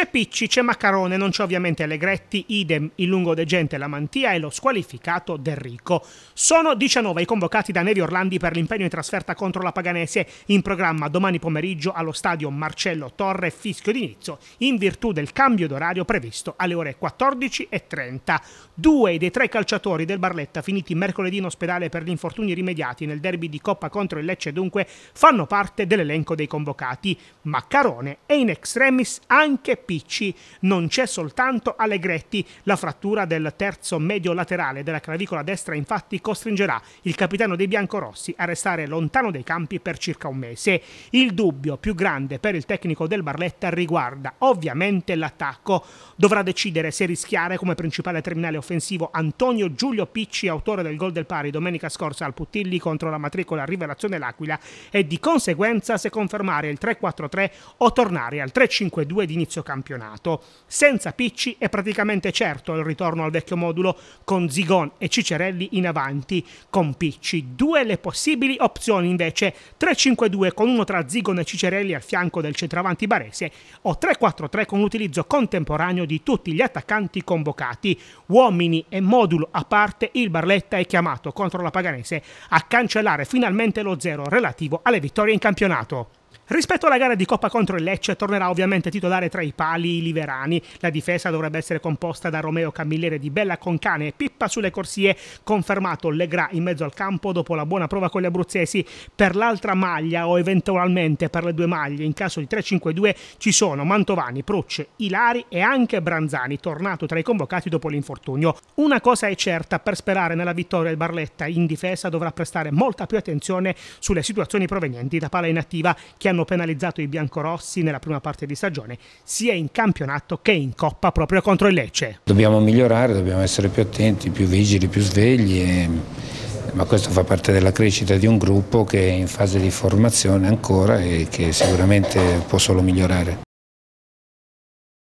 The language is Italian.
C'è Picci, c'è Maccarone, non c'è ovviamente Allegretti, idem il lungo degente la Mantia e lo squalificato Del Rico. Sono 19 i convocati da Nevi Orlandi per l'impegno in trasferta contro la Paganese in programma domani pomeriggio allo stadio Marcello Torre Fischio d'Inizio in virtù del cambio d'orario previsto alle ore 14.30. Due dei tre calciatori del Barletta finiti mercoledì in ospedale per gli infortuni rimediati nel derby di Coppa contro il Lecce dunque fanno parte dell'elenco dei convocati. Maccarone e in extremis anche Picci non c'è soltanto Allegretti. La frattura del terzo medio laterale della clavicola destra infatti costringerà il capitano dei biancorossi a restare lontano dai campi per circa un mese. Il dubbio più grande per il tecnico del Barletta riguarda ovviamente l'attacco. Dovrà decidere se rischiare come principale terminale offensivo Antonio Giulio Picci, autore del gol del pari domenica scorsa al Puttilli contro la matricola Rivelazione L'Aquila e di conseguenza se confermare il 3-4-3 o tornare al 3-5-2 di inizio campionato campionato. Senza Picci è praticamente certo il ritorno al vecchio modulo con Zigon e Cicerelli in avanti con Picci. Due le possibili opzioni invece, 3-5-2 con uno tra Zigon e Cicerelli al fianco del centravanti barese o 3-4-3 con l'utilizzo contemporaneo di tutti gli attaccanti convocati. Uomini e modulo a parte, il Barletta è chiamato contro la Paganese a cancellare finalmente lo zero relativo alle vittorie in campionato. Rispetto alla gara di Coppa contro il Lecce, tornerà ovviamente titolare tra i pali i Liverani. La difesa dovrebbe essere composta da Romeo Camilleri di Bella Concane e Pippa sulle corsie, confermato Legra in mezzo al campo dopo la buona prova con gli abruzzesi. Per l'altra maglia o eventualmente per le due maglie, in caso di 3-5-2, ci sono Mantovani, Procce, Ilari e anche Branzani, tornato tra i convocati dopo l'infortunio. Una cosa è certa, per sperare nella vittoria il Barletta in difesa dovrà prestare molta più attenzione sulle situazioni provenienti da pala inattiva che hanno hanno penalizzato i biancorossi nella prima parte di stagione, sia in campionato che in coppa proprio contro il Lecce. Dobbiamo migliorare, dobbiamo essere più attenti, più vigili, più svegli. E ma questo fa parte della crescita di un gruppo che è in fase di formazione ancora e che sicuramente può solo migliorare.